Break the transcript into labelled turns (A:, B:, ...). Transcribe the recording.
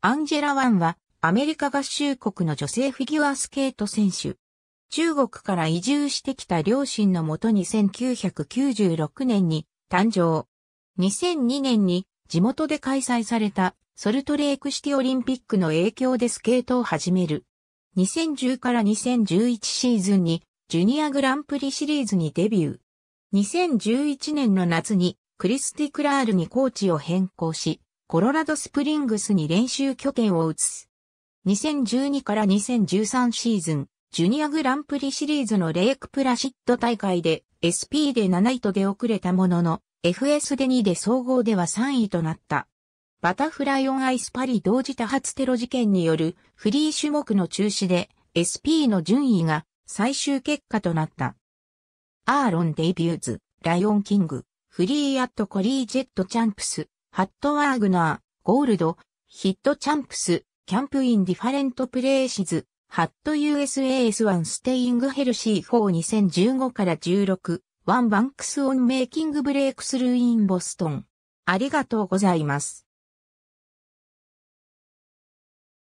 A: アンジェラ・ワンは、アメリカ合
B: 衆国の女性フィギュアスケート選手。中国から移住してきた両親のもとに1996年に誕生。2002年に地元で開催されたソルトレークシティオリンピックの影響でスケートを始める。2010から2011シーズンにジュニアグランプリシリーズにデビュー。2011年の夏にクリスティ・クラールにコーチを変更し、コロラドスプリングスに練習拠点を移す。2012から2013シーズン、ジュニアグランプリシリーズのレイクプラシッド大会で SP で7位と出遅れたものの、FS で2位で総合では3位となった。バタフライオンアイスパリ同時多発テロ事件によるフリー種目の中止で SP の順位が最終結果となった。アーロン・デイビューズ、ライオン・キング、フリー・アット・コリー・ジェット・チャンプス、ハットワーグナー、ゴールド、ヒットチャンプス、キャンプインディファレントプレイシズ、ハット USAS1 ステイングヘルシー42015から16、ワンバンクスオンメイキングブレイクスルーインボストン。ありが
A: とうございます。